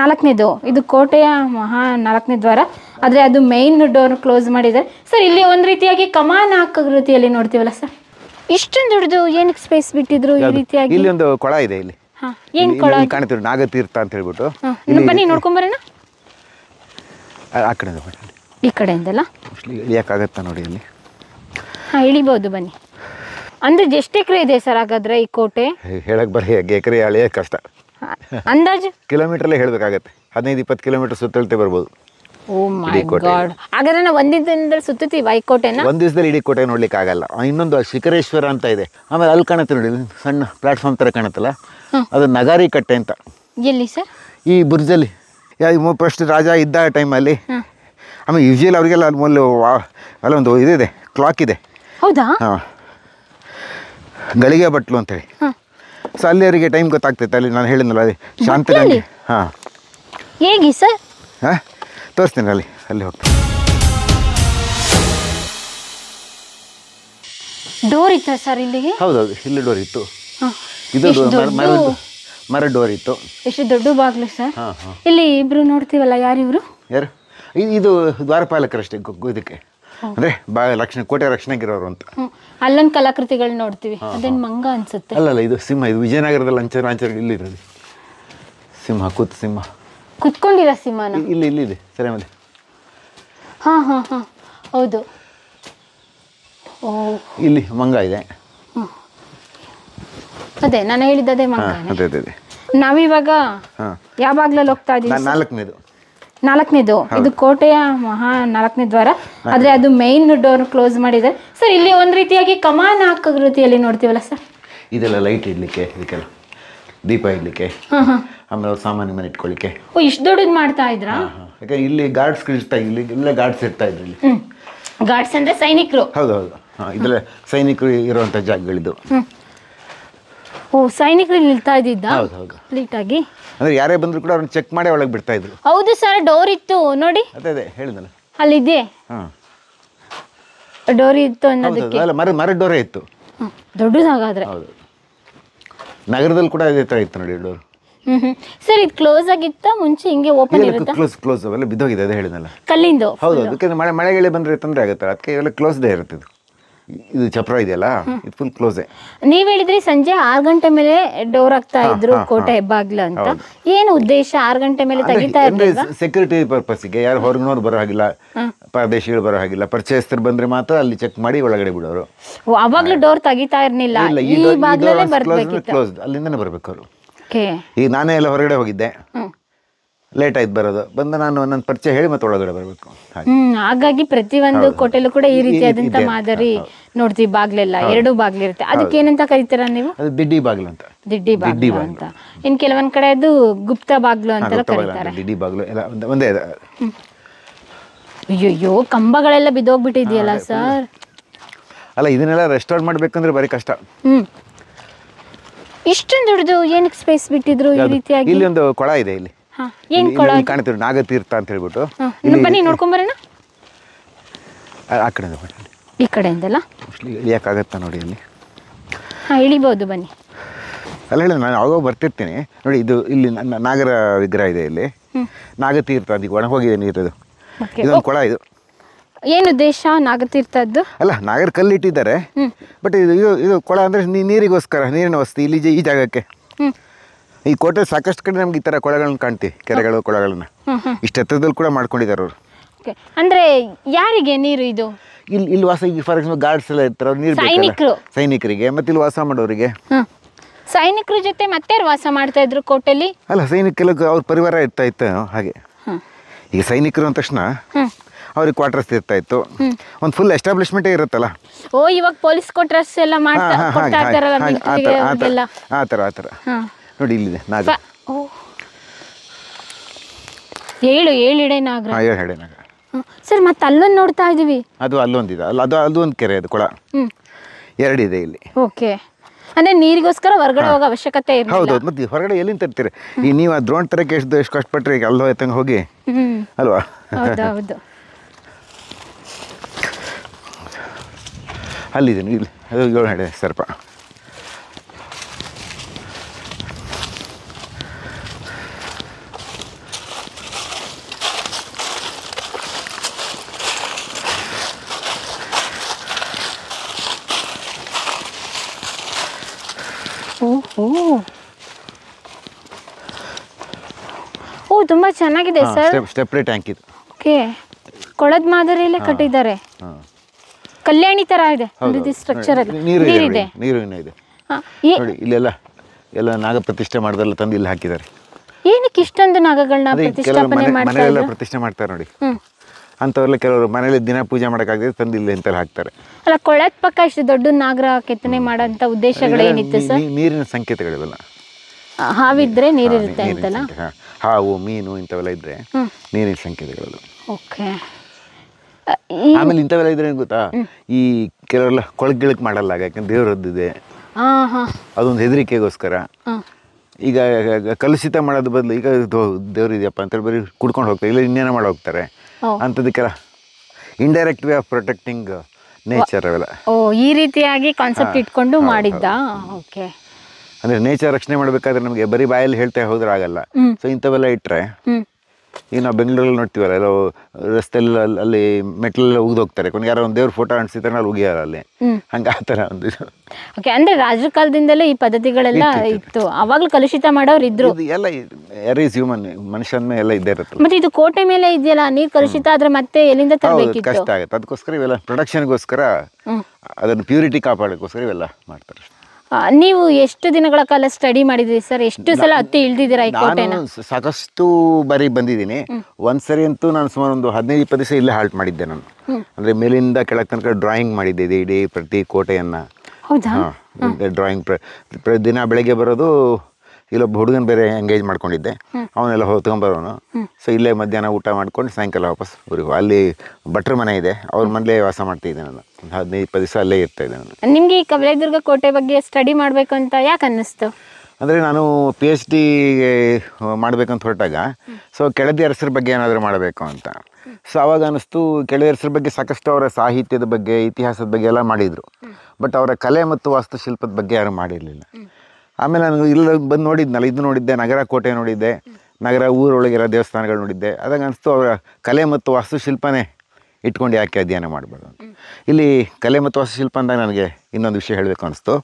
ನಾಲ್ಕನೇದು ಇದು ಕೋಟೆಯ ಮಹಾ ನಾಲ್ಕನೇ ದ್ವಾರ ಆದರೆ ಅದು ಮೈನ್ ಡೋರ್ ಕ್ಲೋಸ್ ಮಾಡಿದ್ದಾರೆ ಸರ್ ಇಲ್ಲಿ ಒಂದು ರೀತಿಯಾಗಿ ಕಮಾನ ಆಕೃತಿಯಲ್ಲಿ ನೋಡ್ತೀವಲ್ಲ ಸರ್ ಇಷ್ಟೊಂದು ದುಡಿದು ಏನಕ್ಕೆ ಸ್ಪೇಸ್ ಬಿಟ್ಟಿದ್ರು ಈ ರೀತಿಯಾಗಿ ಇಲ್ಲಿ ಒಂದು ಕೊಳ ಇದೆ ಇಲ್ಲಿ ಏನು ಕೊಳ ಕಾಣ್ತೀವಿ ನಾಗತೀರ್ಥ ಅಂತ ಹೇಳ್ಬಿಟ್ಟು ಬನ್ನಿ ನೋಡ್ಕೊಂಡ್ ಬರೋಣ ಆ ಕಡೆ ಈ ಕಡೆಯಿಂದಲ್ಲ ಇಳಿಯಕ್ಕಾಗತ್ತ ನೋಡಿ ಇಲ್ಲಿ ಹಾಂ ಇಳಿಬೋದು ಬನ್ನಿ ಅಂದ್ರೆ ಎಷ್ಟು ಎಕರೆ ಇದೆ ಸರ್ ಹಾಗಾದ್ರೆ ಈ ಕೋಟೆ ಹೇಳಕ್ ಬರೀ ಎಕರೆ ಅಳಿಯೋಕೆ ಕಷ್ಟ ಅಂದಾಜು ಕಿಲೋಮೀಟರ್ಲೇ ಹೇಳಬೇಕಾಗುತ್ತೆ ಹದಿನೈದು ಇಪ್ಪತ್ತು ಕಿಲೋಮೀಟರ್ ಸುತ್ತಳತೆ ಬರ್ಬೋದು ಹಾಗಾದ್ರೆ ನಾವು ಒಂದ್ ದಿನದಲ್ಲಿ ಸುತ್ತೀವಿ ಈ ಒಂದ್ ದಿವಸದಲ್ಲಿ ಇಡೀ ಕೋಟೆ ನೋಡ್ಲಿಕ್ಕೆ ಆಗಲ್ಲ ಇನ್ನೊಂದು ಶಿಖರೇಶ್ವರ ಅಂತ ಇದೆ ಆಮೇಲೆ ಅಲ್ಲಿ ಕಾಣುತ್ತೆ ನೋಡಿ ಸಣ್ಣ ಪ್ಲಾಟ್ಫಾರ್ಮ್ ತರ ಕಾಣುತ್ತಲ್ಲ ಅದು ನಗಾರಿ ಕಟ್ಟೆ ಅಂತ ಎಲ್ಲಿ ಸರ್ ಈ ಬುರ್ಜಲ್ಲಿ ಫಸ್ಟ್ ರಾಜ ಇದ್ದ ಟೈಮ್ ಅಲ್ಲಿ ಆಮೇಲೆ ಯೂಶಲಿ ಅವರಿಗೆಲ್ಲ ಅಲ್ಲಿ ಅಲ್ಲೊಂದು ಇದಿದೆ ಕ್ಲಾಕ್ ಇದೆ ಹೌದಾ ಹಾಂ ಗಳಿಗೆ ಬಟ್ಲು ಹೇಳಿ ಸೊ ಅಲ್ಲಿ ಅವರಿಗೆ ಟೈಮ್ ಗೊತ್ತಾಗ್ತೈತೆ ಅಲ್ಲಿ ನಾನು ಹೇಳಿದ್ನಲ್ಲ ಅಲ್ಲಿ ಹಾ ಹಾಂ ಹೇಗೆ ಸರ್ ಹಾಂ ತೋರಿಸ್ತೀನಿ ಅಲ್ಲಿ ಅಲ್ಲಿ ಹೋಗ್ತೀನಿ ಡೋರ್ ಇತ್ತು ಸರ್ ಇಲ್ಲಿಗೆ ಹೌದೌದು ಇಲ್ಲಿ ಡೋರ್ ಇತ್ತು ಇದು ಮರ ಡೋರ್ ಇತ್ತು ಎಷ್ಟು ದೊಡ್ಡ ಬಾಗ್ಲು ಸರ್ ಇಲ್ಲಿ ಇಬ್ರು ನೋಡ್ತೀವಲ್ಲ ಯಾರಿಬ್ರು ಯಾರು ಇದು ದ್ವಾರಪಾಲಕರಷ್ಟೇ ಇದಕ್ಕೆ ಅಂದ್ರೆ ಬಹಳ ಕೋಟೆ ರಕ್ಷಣೆಗಿರೋರು ಅಂತ ಅಲ್ಲೊಂದು ಕಲಾಕೃತಿಗಳು ನೋಡ್ತೀವಿ ಅದೇನ್ ಮಂಗ ಅನ್ಸುತ್ತೆ ಅಲ್ಲಲ್ಲ ಇದು ಸಿಂಹ ಇದು ವಿಜಯನಗರದಲ್ಲಿ ಅಂಚರ ಅಂಚರ ಇಲ್ಲಿ ಇರೋದು ಸಿಂಹ ಕೂತ್ ಸಿಂಹ ಕುತ್ಕೊಂಡಿರೋ ಸಿಂಹನ ಇಲ್ಲಿ ಇಲ್ಲಿ ಇದೆ ಸರಿ ಮೇಲೆ ಹಾ ಹಾ ಹಾ ಹೌದು ಇಲ್ಲಿ ಮಂಗ ಇದೆ ಅದೇ ನಾನು ಅದೇ ಮಂಗ ಅದೇ ಅದೇ ನಾವಿವಾಗ ಯಾವ ಯಾವಾಗ್ಲೇ ಹೋಗ್ತಾ ಇದ್ದೀವಿ ನಾಲ್ಕನೇದು ನಾಲ್ಕನೇದು ಇದು ಕೋಟೆಯ ಮಹಾ ನಾಲ್ಕನೇ ದ್ವಾರ ಆದ್ರೆ ಅದು ಮೈನ್ ಡೋರ್ ಕ್ಲೋಸ್ ಮಾಡಿದ್ದಾರೆ ಸರ್ ಇಲ್ಲಿ ಒಂದು ರೀತಿಯಾಗಿ ಕಮಾನ್ ಆಕೃತಿಯಲ್ಲಿ ನೋಡ್ತೀವಲ್ಲ ಸರ್ ಇದೆಲ್ಲ ಲೈಟ್ ಇಡ್ಲಿಕ್ಕೆ ಇದಕ್ಕೆಲ್ಲ ದೀಪ ಇಡ್ಲಿಕ್ಕೆ ಆಮೇಲೆ ಸಾಮಾನ್ಯ ಮನೆ ಇಟ್ಕೊಳ್ಳಿಕ್ಕೆ ಓ ಇಷ್ಟು ದೊಡ್ಡದು ಮಾಡ್ತಾ ಇದ್ರಾ ಯಾಕಂದ್ರೆ ಇಲ್ಲಿ ಗಾರ್ಡ್ಸ್ ಇರ್ತಾ ಇಲ್ಲಿ ಇಲ್ಲೇ ಗಾರ್ಡ್ಸ್ ಇರ್ತಾ ಇದ್ರು ಇಲ್ಲಿ ಗಾರ್ಡ್ಸ್ ಅಂದ್ರೆ ಸೈನಿಕರು ಹೌದು ಹೌದು ಇದೆಲ್ಲ ಸೈನಿಕರು ಇರುವಂತ ಜಾಗಗಳಿದ್ದು ಓ ಸೈನಿಕರು ನಿಲ್ತಾ ಇದ್ದಿದ್ದ ಹೌದು ಹೌದು ಆಗಿ ಅಂದ್ರೆ ಯಾರೇ ಬಂದ್ರು ಕೂಡ ಅವ್ರನ್ನ ಚೆಕ್ ಮಾಡಿ ಒಳಗೆ ಬಿಡ್ತಾ ಇದ್ರು ಹೌದು ಸರ್ ಡೋರ್ ಇತ್ತು ನೋಡಿ ಅದೇ ಅದೇ ಹೇಳಿದಲ್ಲ ಅಲ್ಲಿದೆ ಡೋರಿ ಡೋರ್ ಇತ್ತು ಅನ್ನೋದಕ್ಕೆ ಅಲ್ಲ ಮರ ಮರ ಡೋರೇ ಇತ್ತು ದೊಡ್ಡದಾಗಾದ್ರೆ ಹೌದು ನಗರದಲ್ಲಿ ಕೂಡ ಇದೆ ತರ ಇತ್ತು ನೋಡಿ ಡೋರ್ ಸರ್ ಇದು ಕ್ಲೋಸ್ ಆಗಿತ್ತಾ ಮುಂಚೆ ಹಿಂಗೆ ಓಪನ್ ಇರುತ್ತಾ ಕ್ಲೋಸ್ ಕ್ಲೋಸ್ ಅವೆಲ್ಲ ಬಿದ್ದೋಗಿದೆ ಅದೇ ಹೇಳಿದಲ್ಲ ಕಲ್ಲಿಂದ ಹೌದು ಅದಕ್ಕೆ ಮಳೆ ಮಳೆಗಳಿ ಬಂದ್ರೆ ತೊಂದರೆ ಆಗುತ್ತೆ ಅದಕ್ಕೆ ಇವೆಲ್ಲ ಡೇ ಇರುತ್ತೆ ಇದು ಇದು ಚಪ್ರ ಇದೆಯಲ್ಲ ಇದು ಫುಲ್ ಕ್ಲೋಸ್ ನೀವ್ ಹೇಳಿದ್ರಿ ಸಂಜೆ ಆರು ಗಂಟೆ ಮೇಲೆ ಡೋರ್ ಆಗ್ತಾ ಇದ್ರು ಕೋಟೆ ಹೆಬ್ಬಾಗ್ಲ ಅಂತ ಏನು ಉದ್ದೇಶ ಆರು ಗಂಟೆ ಮೇಲೆ ತೆಗಿತಾ ಇದ್ರೆ ಸೆಕ್ಯೂರಿಟಿ ಪರ್ಪಸ್ ಗೆ ಯಾರು ಹೊರಗಿನವ್ರು ಬರೋ ಹಾಗಿಲ್ಲ ಪರದೇಶಿಗಳು ಬರೋ ಹಾಗಿಲ್ಲ ಪರಿಚಯಸ್ಥರು ಬಂದ್ರೆ ಮಾತ್ರ ಅಲ್ಲಿ ಚೆಕ್ ಮಾಡಿ ಒಳಗಡೆ ಬಿಡೋರು ಅವಾಗ್ಲೂ ಡೋರ್ ತೆಗಿತಾ ಇರ್ಲಿಲ್ಲ ಕ್ಲೋಸ್ ಅಲ್ಲಿಂದನೇ ಬರ್ಬೇಕು ಅವರು ಈಗ ನಾನೇ ಎಲ್ಲ ಹೊರಗಡೆ ಹೋಗಿದ್ದೆ ಲೇಟ್ ಆಯ್ತು ಬರೋದು ಬಂದು ನಾನು ಒಂದೊಂದು ಪರಿಚಯ ಹೇಳಿ ಮತ್ತೆ ಒಳಗಡೆ ಬರಬೇಕು ಹಾಗಾಗಿ ಪ್ರತಿ ಒಂದು ಕೋಟೆಲು ಕೂಡ ಈ ರೀತಿಯಾದಂತ ಮಾದರಿ ನೋಡ್ತೀವಿ ಬಾಗ್ಲೆಲ್ಲ ಎರಡು ಬಾಗ್ಲು ಇರುತ್ತೆ ಅದಕ್ಕೆ ಏನಂತ ಕರೀತಾರ ನೀವು ಅದು ದಿಡ್ಡಿ ಬಾಗ್ಲು ಅಂತ ದಿಡ್ಡಿ ಬಾಗ್ಲು ಅಂತ ಇನ್ ಕೆಲವೊಂದ್ ಕಡೆ ಅದು ಗುಪ್ತ ಬಾಗ್ಲು ಅಂತ ಕರೀತಾರೆ ದಿಡ್ಡಿ ಬಾಗ್ಲು ಎಲ್ಲ ಒಂದೇ ಅಯ್ಯೋ ಕಂಬಗಳೆಲ್ಲ ಬಿದ್ದೋಗ್ಬಿಟ್ಟಿದೆಯಲ್ಲ ಸರ್ ಅಲ್ಲ ಇದನ್ನೆಲ್ಲ ರೆಸ್ಟೋರ್ ಮಾಡ್ಬೇಕಂದ್ರೆ ಬರೀ ಕಷ್ಟ ಇಷ್ಟೊಂದು ದೊಡ್ಡದು ಏನಕ್ಕೆ ಸ್ಪೇಸ್ ಬಿಟ್ಟಿದ್ರು ಈ ರೀತಿಯಾಗಿ ಇಲ್ಲಿ ಒಂದು ಕೊಳ ಇದೆ ಇಲ್ಲಿ ಕಾಣ್ತೀವಿ ನಾಗತೀರ್ಥ ಅಂತ ಹೇಳ್ಬಿಟ್ಟು ಬನ್ನಿ ಆ ಈ ಕಡೆಯಿಂದಲ್ಲ ನೋಡಿ ಅಲ್ಲಿ ಹಾಂ ಬನ್ನಿ ಅಲ್ಲ ಹೇಳಿ ನಾನು ಯಾವಾಗ ಬರ್ತಿರ್ತೀನಿ ನೋಡಿ ಇದು ಇಲ್ಲಿ ನನ್ನ ನಾಗರ ವಿಗ್ರಹ ಇದೆ ಇಲ್ಲಿ ನಾಗತೀರ್ಥ ಅದಕ್ಕೆ ಒಣ ಹೋಗಿದೆ ನೀರದು ಇದೊಂದು ಕೊಳ ಇದು ಏನು ನಾಗತೀರ್ಥ ನಾಗತೀರ್ಥದ್ದು ಅಲ್ಲ ನಾಗರ ಕಲ್ಲು ಇಟ್ಟಿದ್ದಾರೆ ಬಟ್ ಇದು ಇದು ಕೊಳ ಅಂದ್ರೆ ನೀರಿಗೋಸ್ಕರ ನೀರಿನ ವಸ್ತಿ ಇಲ್ಲಿ ಈ ಜಾಗಕ್ಕೆ ಈ ಕೋಟೆ ಸಾಕಷ್ಟು ಕಡೆ ನಮ್ಗೆ ಈ ಥರ ಕೊಳಗಳನ್ನ ಕಾಣ್ತೀವಿ ಕೆರೆಗಳು ಕೊಳಗಳನ್ನ ಇಷ್ಟೆತ್ತದಲ್ಲಿ ಕೂಡ ಮಾಡ್ಕೊಂಡಿದ್ದಾರೆ ಅವರು ಅಂದ್ರೆ ಯಾರಿಗೆ ನೀರು ಇದು ಇಲ್ಲಿ ಇಲ್ಲಿ ವಾಸ ಈಗ ಫಾರ್ ಎಕ್ಸಾಂಪಲ್ ಗಾರ್ಡ್ಸ್ ಎಲ್ಲ ಇರ್ತಾರೆ ನೀರು ಸೈನಿಕರು ಸೈನಿಕರಿಗೆ ಮತ್ತೆ ಇಲ್ಲಿ ವಾಸ ಮಾಡೋರಿಗೆ ಸೈನಿಕರ ಜೊತೆ ಮತ್ತೆ ವಾಸ ಮಾಡ್ತಾ ಇದ್ರು ಕೋಟೆಲಿ ಅಲ್ಲ ಸೈನಿಕರು ಅವ್ರ ಪರಿವಾರ ಇರ್ತಾ ಇತ್ತು ಹಾಗೆ ಈಗ ಸೈನಿಕರು ಅಂದ ತಕ್ಷಣ ಅವ್ರಿಗೆ ಕ್ವಾರ್ಟರ್ಸ್ ಇರ್ತಾ ಇತ್ತು ಒಂದು ಫುಲ್ ಎಸ್ಟಾಬ್ಲಿಷ್ಮೆಂಟ್ ಇರುತ್ತಲ್ಲ ಓ ಇವಾಗ ಪೊಲೀಸ್ ಕ್ವಾರ್ಟರ್ಸ್ ಎಲ್ಲ ಮಾಡ್ತಾ ಇದ್ದಾರಲ್ಲ ಆ ತರ ಆ ನೋಡಿ ಇಲ್ಲಿದೆ ನಾಗ ಏಳು ಏಳು ಎಡೆ ನಾಗ ಏಳು ಎಡೆ ನಾಗ ಸರ್ ಮತ್ತೆ ಅಲ್ಲೊಂದು ನೋಡ್ತಾ ಇದೀವಿ ಅದು ಅಲ್ಲೊಂದಿದೆ ಅಲ್ಲ ಅದು ಅಲ್ಲೊಂದು ಕೆರೆ ಅದು ಕೊಳ ಎರಡಿದೆ ಇಲ್ಲಿ ಓಕೆ ಅಂದ್ರೆ ನೀರಿಗೋಸ್ಕರ ಹೊರಗಡೆ ಹೋಗೋ ಅವಶ್ಯಕತೆ ಇರಲ್ಲ ಹೌದು ಮತ್ತೆ ಹೊರಗಡೆ ಎಲ್ಲಿಂದ ತರ್ತೀರಿ ಈ ನೀವು ಆ ಡ್ರೋನ್ ತರಕ್ಕೆ ಎಷ್ಟು ಎಷ್ಟು ಕಷ್ಟಪಟ್ಟರೆ ಈಗ ಅಲ್ಲಿ ಹೋಯ್ತಂಗೆ ಹೋಗಿ ಅಲ್ವಾ ಹೌದು ಹೌದು ಇದೆ ಇಲ್ಲಿ ಅದು ಏಳು ಹೆಡೆ ಸರ್ಪ ಓ ತುಂಬಾ ಚೆನ್ನಾಗಿದೆ ಸರ್ ಸ್ಟೆಪ್ರಿ ಟ್ಯಾಂಕ್ ಇದು ಓಕೆ ಕೊಳದ ಮಾದರಿಯಲ್ಲೇ ಕಟ್ಟಿದ್ದಾರೆ ಕಲ್ಯಾಣಿ ತರ ಇದೆ ಸ್ಟ್ರಕ್ಚರ್ ಇದೆ ಇದೆ ನೀರು ಇದೆ ನೋಡಿ ಇಲ್ಲೆಲ್ಲ ಎಲ್ಲ ನಾಗ ಪ್ರತಿಷ್ಠೆ ಮಾಡ್ದಲ್ಲ ತಂದು ಇಲ್ಲಿ ಹಾಕಿದ್ದಾರೆ ಏನಕ್ಕೆ ಇಷ್ಟೊಂದು ನಾಗಗಳನ್ನ ಪ್ರತಿಷ್ಠಾಪನೆ ಮಾಡ್ತಾರೆ ಪ್ರತಿಷ್ಠೆ ಮಾಡ್ತಾರೆ ನೋಡಿ ಅಂಥವ್ರೆಲ್ಲ ಕೆಲವರು ಮನೇಲಿ ದಿನ ಪೂಜೆ ಮಾಡೋಕ್ಕಾಗದೆ ತಂದು ಇಲ್ಲಿ ಹಾಕ್ತಾರೆ ಅಲ್ಲ ಕೊಳ್ಳದ ಪಕ್ಕ ಇಷ್ಟು ದೊಡ್ಡ ನಾಗರ ಕೆತ್ತನೆ ಮಾಡೋಂಥ ಉದ್ದೇಶಗಳು ಏನಿತ್ತು ಸರ್ ನೀರಿನ ಸಂಕೇತಗಳಿವೆಲ್ಲ ಹಾವಿದ್ರೆ ನೀರಿರುತ್ತೆ ಅಂತಲ್ಲ ಹಾವು ಮೀನು ಇಂಥವೆಲ್ಲ ಇದ್ರೆ ನೀರಿನ ಸಂಕೇತಗಳು ಓಕೆ ಆಮೇಲೆ ಇಂಥವೆಲ್ಲ ಇದ್ರೆ ಗೊತ್ತಾ ಈ ಕೆಲವರೆಲ್ಲ ಕೊಳಗಿಳಕ್ ಮಾಡಲ್ಲ ಯಾಕಂದ್ರೆ ದೇವರದ್ದಿದೆ ಅದೊಂದು ಹೆದರಿಕೆಗೋಸ್ಕರ ಈಗ ಕಲುಷಿತ ಮಾಡೋದ್ ಬದಲು ಈಗ ದೇವ್ರು ಇದೆಯಪ್ಪ ಅಂತೇಳಿ ಬರೀ ಕುಡ್ಕೊಂಡು ಹೋಗ್ತಾರೆ ಇಲ್ಲ ಇನ್ನೇನೋ ಮಾಡಿ ಹೋಗ್ತಾರೆ ಅಂಥದಕ್ಕೆಲ್ಲ indirect way of protecting nature ಅವೆಲ್ಲ ಓ ಈ ರೀತಿಯಾಗಿ ಕಾನ್ಸೆಪ್ಟ್ ಇಟ್ಕೊಂಡು ಮಾಡಿದ್ದ ಓಕೆ ಅಂದ್ರೆ ನೇಚರ್ ರಕ್ಷಣೆ ಮಾಡ್ಬೇಕಾದ್ರೆ ನಮಗೆ ಬರೀ ಬಾಯಲ್ಲಿ ಹೇಳ್ತಾ ಹೋದ್ರೆ ಆಗಲ್ಲ ಸೊ ಇಂಥವೆಲ್ಲ ಇಟ್ರೆ ಈಗ ನಾವು ಬೆಂಗಳೂರಲ್ಲಿ ನೋಡ್ತೀವಲ್ಲ ಎಲ್ಲೋ ರಸ್ತೆಲ್ಲ ಅಲ್ಲಿ ಮೆಟ್ಲೆಲ್ಲ ಹೋಗ್ತಾರೆ ಕೊನೆಗೆ ಯಾರೋ ಒಂದು ದೇವ್ರ ಫೋಟೋ ಅಂಟಿಸಿದ್ರೆ ಅಲ್ಲಿ ಉಗಿಯಾರ ಅಲ್ಲಿ ಹಂಗೆ ಆ ಥರ ಒಂದು ಓಕೆ ಅಂದರೆ ರಾಜಕಾಲದಿಂದಲೇ ಕಾಲದಿಂದಲೇ ಈ ಪದ್ಧತಿಗಳೆಲ್ಲ ಇತ್ತು ಅವಾಗಲೂ ಕಲುಷಿತ ಮಾಡೋರು ಇದ್ರು ಎಲ್ಲ ಎರ್ ಈಸ್ ಹ್ಯೂಮನ್ ಮನುಷ್ಯನ ಮೇಲೆ ಎಲ್ಲ ಇದ್ದೇ ಇರುತ್ತೆ ಮತ್ತೆ ಇದು ಕೋಟೆ ಮೇಲೆ ಇದೆಯಲ್ಲ ನೀರು ಕಲುಷಿತ ಆದ್ರೆ ಮತ್ತೆ ಎಲ್ಲಿಂದ ತರಬೇಕಿತ್ತು ಕಷ್ಟ ಆಗುತ್ತೆ ಅದಕ್ಕೋಸ್ಕರ ಇವೆಲ್ಲ ಪ್ರೊಡಕ್ಷನ್ಗೋಸ್ಕರ ಅದನ್ನು ಪ್ಯೂರಿಟಿ ಕಾಪಾಡೋಕ್ಕೋಸ್ಕರ ಇವೆಲ್ಲ ಮಾಡ್ತಾರೆ ನೀವು ಎಷ್ಟು ದಿನಗಳ ಕಾಲ ಸ್ಟಡಿ ಮಾಡಿದ್ರಿ ಸರ್ ಎಷ್ಟು ಸಲ ಹತ್ತಿ ಇಳ್ದಿದ್ದೀರಾ ಸಾಕಷ್ಟು ಬಾರಿ ಬಂದಿದ್ದೀನಿ ಒಂದ್ಸರಿ ಅಂತೂ ನಾನು ಸುಮಾರು ಒಂದು ಹದಿನೈದು ಇಪ್ಪತ್ತು ದಿವಸ ಇಲ್ಲೇ ಹಾಲ್ಟ್ ಮಾಡಿದ್ದೆ ನಾನು ಅಂದ್ರೆ ಮೇಲಿಂದ ಕೆಳಗೆ ತನಕ ಡ್ರಾಯಿಂಗ್ ಮಾಡಿದ್ದೆ ಇಡೀ ಪ್ರತಿ ಕೋಟೆಯನ್ನ ಡ್ರಾಯಿಂಗ್ ದಿನ ಬೆಳಗ್ಗೆ ಬರೋದು ಇಲ್ಲೊಬ್ಬ ಹುಡುಗನ ಬೇರೆ ಎಂಗೇಜ್ ಮಾಡ್ಕೊಂಡಿದ್ದೆ ಅವನೆಲ್ಲ ಹೊತ್ಕೊಂಬರೋನು ಸೊ ಇಲ್ಲೇ ಮಧ್ಯಾಹ್ನ ಊಟ ಮಾಡ್ಕೊಂಡು ಸಾಯಂಕಾಲ ವಾಪಸ್ ಊರಿಗೆ ಅಲ್ಲಿ ಭಟ್ರ ಮನೆ ಇದೆ ಅವ್ರ ಮನೆಯಲ್ಲೇ ವಾಸ ಮಾಡ್ತಿದ್ದೆ ನಾನು ಒಂದು ಹದಿನೈದು ಇಪ್ಪತ್ತು ದಿವಸ ಅಲ್ಲೇ ಇರ್ತಾ ಇದ್ದೆ ನಾನು ನಿಮಗೆ ಈ ದುರ್ಗ ಕೋಟೆ ಬಗ್ಗೆ ಸ್ಟಡಿ ಮಾಡಬೇಕು ಅಂತ ಯಾಕೆ ಅನ್ನಿಸ್ತು ಅಂದರೆ ನಾನು ಪಿ ಎಚ್ ಡಿ ಮಾಡಬೇಕಂತ ಹೊರಟಾಗ ಸೊ ಕೆಳದಿ ಅರಸರ ಬಗ್ಗೆ ಏನಾದರೂ ಮಾಡಬೇಕು ಅಂತ ಸೊ ಅವಾಗ ಅನ್ನಿಸ್ತು ಕೆಳದಿ ಅರಸರ ಬಗ್ಗೆ ಸಾಕಷ್ಟು ಅವರ ಸಾಹಿತ್ಯದ ಬಗ್ಗೆ ಇತಿಹಾಸದ ಬಗ್ಗೆ ಎಲ್ಲ ಮಾಡಿದರು ಬಟ್ ಅವರ ಕಲೆ ಮತ್ತು ವಾಸ್ತುಶಿಲ್ಪದ ಬಗ್ಗೆ ಯಾರು ಮಾಡಿರಲಿಲ್ಲ ಆಮೇಲೆ ನಾನು ಇಲ್ಲ ಬಂದು ನೋಡಿದ್ನಲ್ಲ ಇದು ನೋಡಿದ್ದೆ ನಗರ ಕೋಟೆ ನೋಡಿದ್ದೆ ನಗರ ಊರೊಳಗಿರೋ ದೇವಸ್ಥಾನಗಳು ನೋಡಿದ್ದೆ ಅದಾಗ ಅನಿಸ್ತು ಅವರ ಕಲೆ ಮತ್ತು ವಾಸ್ತುಶಿಲ್ಪನೇ ಇಟ್ಕೊಂಡು ಯಾಕೆ ಅಧ್ಯಯನ ಮಾಡಬಾರ್ದು ಇಲ್ಲಿ ಕಲೆ ಮತ್ತು ವಾಸ್ತುಶಿಲ್ಪ ಅಂದಾಗ ನನಗೆ ಇನ್ನೊಂದು ವಿಷಯ ಹೇಳಬೇಕು ಅನಿಸ್ತು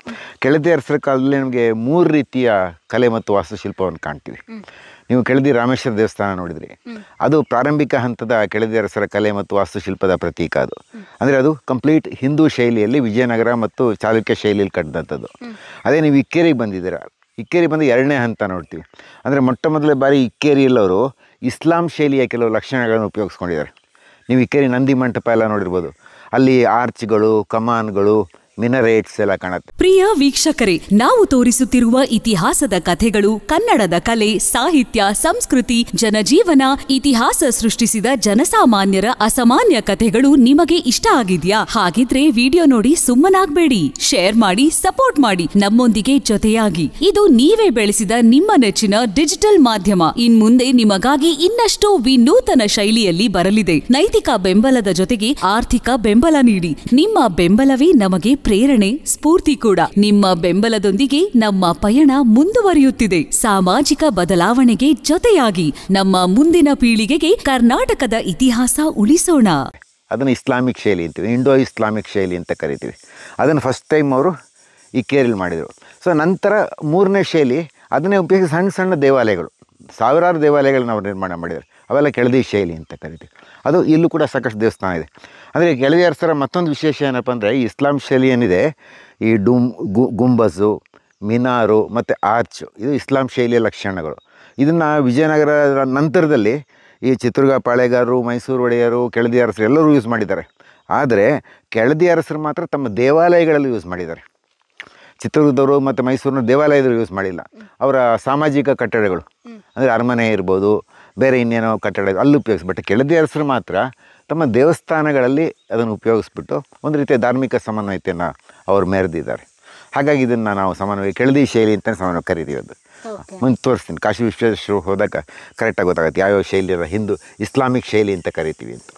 ಕೆಳದಿ ಅರಸರ ಕಾಲದಲ್ಲಿ ನಮಗೆ ಮೂರು ರೀತಿಯ ಕಲೆ ಮತ್ತು ವಾಸ್ತುಶಿಲ್ಪವನ್ನು ಕಾಣ್ತೀವಿ ನೀವು ಕೆಳದಿ ರಾಮೇಶ್ವರ ದೇವಸ್ಥಾನ ನೋಡಿದ್ರಿ ಅದು ಪ್ರಾರಂಭಿಕ ಹಂತದ ಕೆಳದಿ ಅರಸರ ಕಲೆ ಮತ್ತು ವಾಸ್ತುಶಿಲ್ಪದ ಪ್ರತೀಕ ಅದು ಅಂದರೆ ಅದು ಕಂಪ್ಲೀಟ್ ಹಿಂದೂ ಶೈಲಿಯಲ್ಲಿ ವಿಜಯನಗರ ಮತ್ತು ಚಾಲುಕ್ಯ ಶೈಲಿಯಲ್ಲಿ ಕಟ್ಟಿದಂಥದ್ದು ಅದೇ ನೀವು ಇಕ್ಕೇರಿಗೆ ಬಂದಿದ್ದೀರಾ ಇಕ್ಕೇರಿ ಬಂದು ಎರಡನೇ ಹಂತ ನೋಡ್ತೀವಿ ಅಂದರೆ ಮೊಟ್ಟ ಮೊದಲೇ ಬಾರಿ ಇಕ್ಕೇರಿಯಲ್ಲವರು ಇಸ್ಲಾಂ ಶೈಲಿಯ ಕೆಲವು ಲಕ್ಷಣಗಳನ್ನು ಉಪಯೋಗಿಸ್ಕೊಂಡಿದ್ದಾರೆ ನೀವು ಇಕ್ಕೇರಿ ನಂದಿ ಮಂಟಪ ಎಲ್ಲ ನೋಡಿರ್ಬೋದು ಅಲ್ಲಿ ಆರ್ಚ್ಗಳು ಕಮಾನ್ಗಳು ಮಿನರೇಟ್ಸ್ ಎಲ್ಲ ಕಾಣುತ್ತೆ ಪ್ರಿಯ ವೀಕ್ಷಕರೇ ನಾವು ತೋರಿಸುತ್ತಿರುವ ಇತಿಹಾಸದ ಕಥೆಗಳು ಕನ್ನಡದ ಕಲೆ ಸಾಹಿತ್ಯ ಸಂಸ್ಕೃತಿ ಜನಜೀವನ ಇತಿಹಾಸ ಸೃಷ್ಟಿಸಿದ ಜನಸಾಮಾನ್ಯರ ಅಸಾಮಾನ್ಯ ಕಥೆಗಳು ನಿಮಗೆ ಇಷ್ಟ ಆಗಿದ್ಯಾ ಹಾಗಿದ್ರೆ ವಿಡಿಯೋ ನೋಡಿ ಸುಮ್ಮನಾಗ್ಬೇಡಿ ಶೇರ್ ಮಾಡಿ ಸಪೋರ್ಟ್ ಮಾಡಿ ನಮ್ಮೊಂದಿಗೆ ಜೊತೆಯಾಗಿ ಇದು ನೀವೇ ಬೆಳೆಸಿದ ನಿಮ್ಮ ನೆಚ್ಚಿನ ಡಿಜಿಟಲ್ ಮಾಧ್ಯಮ ಇನ್ ಮುಂದೆ ನಿಮಗಾಗಿ ಇನ್ನಷ್ಟು ವಿನೂತನ ಶೈಲಿಯಲ್ಲಿ ಬರಲಿದೆ ನೈತಿಕ ಬೆಂಬಲದ ಜೊತೆಗೆ ಆರ್ಥಿಕ ಬೆಂಬಲ ನೀಡಿ ನಿಮ್ಮ ಬೆಂಬಲವೇ ನಮಗೆ ಪ್ರೇರಣೆ ಸ್ಫೂರ್ತಿ ಕೂಡ ನಿಮ್ಮ ಬೆಂಬಲದೊಂದಿಗೆ ನಮ್ಮ ಪಯಣ ಮುಂದುವರಿಯುತ್ತಿದೆ ಸಾಮಾಜಿಕ ಬದಲಾವಣೆಗೆ ಜೊತೆಯಾಗಿ ನಮ್ಮ ಮುಂದಿನ ಪೀಳಿಗೆಗೆ ಕರ್ನಾಟಕದ ಇತಿಹಾಸ ಉಳಿಸೋಣ ಅದನ್ನು ಇಸ್ಲಾಮಿಕ್ ಶೈಲಿ ಅಂತೀವಿ ಇಂಡೋ ಇಸ್ಲಾಮಿಕ್ ಶೈಲಿ ಅಂತ ಕರಿತೀವಿ ಅದನ್ನು ಫಸ್ಟ್ ಟೈಮ್ ಅವರು ಈ ಕೇರಳ ಮಾಡಿದರು ಸೊ ನಂತರ ಮೂರನೇ ಶೈಲಿ ಅದನ್ನೇ ಉಪಯೋಗಿಸಿ ಸಣ್ಣ ಸಣ್ಣ ದೇವಾಲಯಗಳು ಸಾವಿರಾರು ದೇವಾಲಯಗಳನ್ನ ಅವರು ನಿರ್ಮಾಣ ಮಾಡಿದ್ದಾರೆ ಅವೆಲ್ಲ ಕೆಳದಿ ಶೈಲಿ ಅಂತ ಕರಿತೀವಿ ಅದು ಇಲ್ಲೂ ಕೂಡ ಸಾಕಷ್ಟು ದೇವಸ್ಥಾನ ಇದೆ ಅಂದರೆ ಅರಸರ ಮತ್ತೊಂದು ವಿಶೇಷ ಏನಪ್ಪ ಅಂದರೆ ಈ ಇಸ್ಲಾಂ ಶೈಲಿ ಏನಿದೆ ಈ ಡುಮ್ ಗುಂಬಸು ಮಿನಾರು ಮತ್ತು ಆರ್ಚು ಇದು ಇಸ್ಲಾಂ ಶೈಲಿಯ ಲಕ್ಷಣಗಳು ಇದನ್ನು ವಿಜಯನಗರ ನಂತರದಲ್ಲಿ ಈ ಚಿತ್ರದುರ್ಗ ಪಾಳೆಗಾರರು ಮೈಸೂರು ಒಡೆಯರು ಕೆಳದಿ ಅರಸರು ಎಲ್ಲರೂ ಯೂಸ್ ಮಾಡಿದ್ದಾರೆ ಆದರೆ ಕೆಳದಿ ಅರಸರು ಮಾತ್ರ ತಮ್ಮ ದೇವಾಲಯಗಳಲ್ಲಿ ಯೂಸ್ ಮಾಡಿದ್ದಾರೆ ಚಿತ್ರದುರ್ಗದವರು ಮತ್ತು ಮೈಸೂರಿನ ದೇವಾಲಯದವರು ಯೂಸ್ ಮಾಡಿಲ್ಲ ಅವರ ಸಾಮಾಜಿಕ ಕಟ್ಟಡಗಳು ಅಂದರೆ ಅರಮನೆ ಇರ್ಬೋದು ಬೇರೆ ಇನ್ನೇನೋ ಕಟ್ಟಡ ಅಲ್ಲಿ ಉಪಯೋಗಿಸಿ ಬಟ್ ಕೆಳದಿ ಅರಸರು ಮಾತ್ರ ತಮ್ಮ ದೇವಸ್ಥಾನಗಳಲ್ಲಿ ಅದನ್ನು ಉಪಯೋಗಿಸ್ಬಿಟ್ಟು ಒಂದು ರೀತಿಯ ಧಾರ್ಮಿಕ ಸಮನ್ವಯತೆಯನ್ನು ಅವರು ಮೆರೆದಿದ್ದಾರೆ ಹಾಗಾಗಿ ಇದನ್ನು ನಾವು ಸಮನ್ವಯ ಕೆಳದಿ ಶೈಲಿ ಅಂತಲೇ ಸಮನ್ವಯ ಕರೀತೀವಿ ಅದು ಮುಂದೆ ತೋರಿಸ್ತೀನಿ ಕಾಶಿ ವಿಶ್ವೇಶ್ವರ ಹೋದಾಗ ಕರೆಕ್ಟಾಗಿ ಗೊತ್ತಾಗುತ್ತೆ ಯಾವ್ಯಾವ ಶೈಲಿ ಹಿಂದೂ ಇಸ್ಲಾಮಿಕ್ ಶೈಲಿ ಅಂತ ಕರಿತೀವಿ ಅಂತ